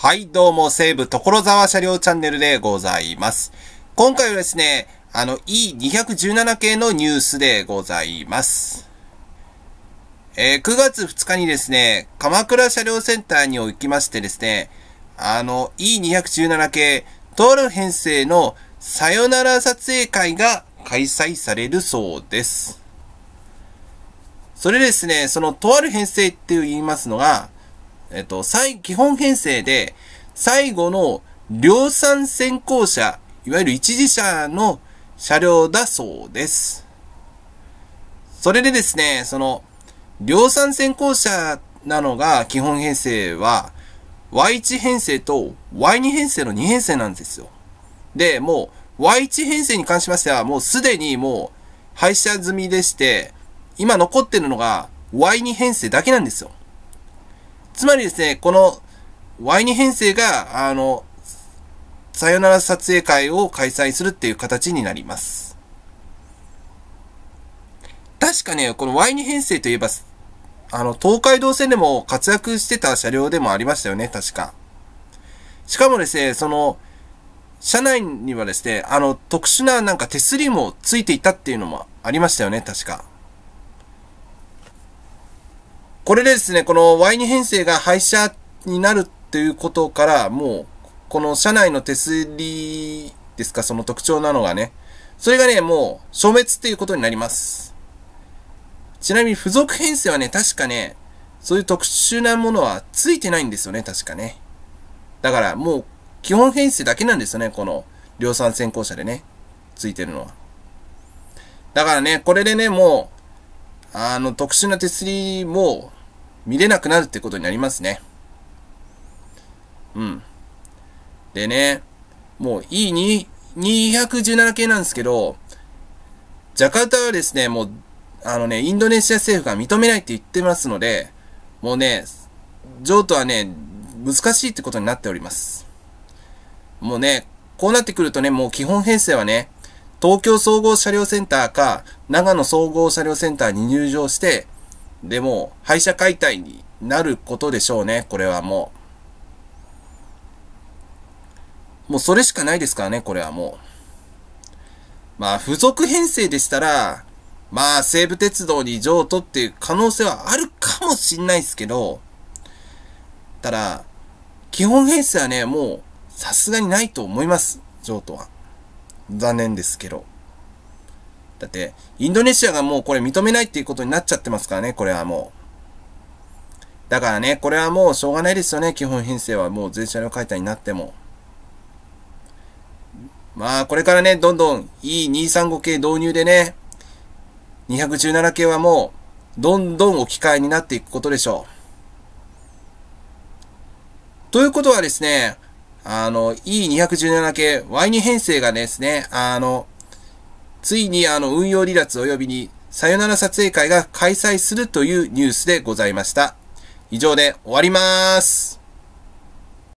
はい、どうも、西武所沢車両チャンネルでございます。今回はですね、あの E217 系のニュースでございます。えー、9月2日にですね、鎌倉車両センターにおきましてですね、あの E217 系、とある編成のさよなら撮影会が開催されるそうです。それですね、そのとある編成って言いますのが、えっと、最、基本編成で、最後の量産先行車、いわゆる一次車の車両だそうです。それでですね、その、量産先行車なのが基本編成は、Y1 編成と Y2 編成の2編成なんですよ。で、もう Y1 編成に関しましては、もうすでにもう廃車済みでして、今残ってるのが Y2 編成だけなんですよ。つまりですね、この Y2 編成が、あの、さよなら撮影会を開催するっていう形になります。確かね、この Y2 編成といえば、あの、東海道線でも活躍してた車両でもありましたよね、確か。しかもですね、その、車内にはですね、あの、特殊ななんか手すりもついていたっていうのもありましたよね、確か。これでですね、この Y2 編成が廃車になるということから、もう、この車内の手すりですか、その特徴なのがね、それがね、もう消滅っていうことになります。ちなみに付属編成はね、確かね、そういう特殊なものはついてないんですよね、確かね。だからもう基本編成だけなんですよね、この量産先行車でね、ついてるのは。だからね、これでね、もう、あの、特殊な手すりも見れなくなるってことになりますね。うん。でね、もう E217 系なんですけど、ジャカルタはですね、もう、あのね、インドネシア政府が認めないって言ってますので、もうね、譲渡はね、難しいってことになっております。もうね、こうなってくるとね、もう基本編成はね、東京総合車両センターか、長野総合車両センターに入場して、でも、廃車解体になることでしょうね、これはもう。もうそれしかないですからね、これはもう。まあ、付属編成でしたら、まあ、西武鉄道に譲渡っていう可能性はあるかもしんないですけど、ただ、基本編成はね、もう、さすがにないと思います、譲渡は。残念ですけど。だって、インドネシアがもうこれ認めないっていうことになっちゃってますからね、これはもう。だからね、これはもうしょうがないですよね、基本編成は。もう全車両解体になっても。まあ、これからね、どんどん E235 系導入でね、217系はもう、どんどん置き換えになっていくことでしょう。ということはですね、あの、E217 系 Y2 編成がですね、あの、ついにあの運用離脱及びにさよなら撮影会が開催するというニュースでございました。以上で終わります。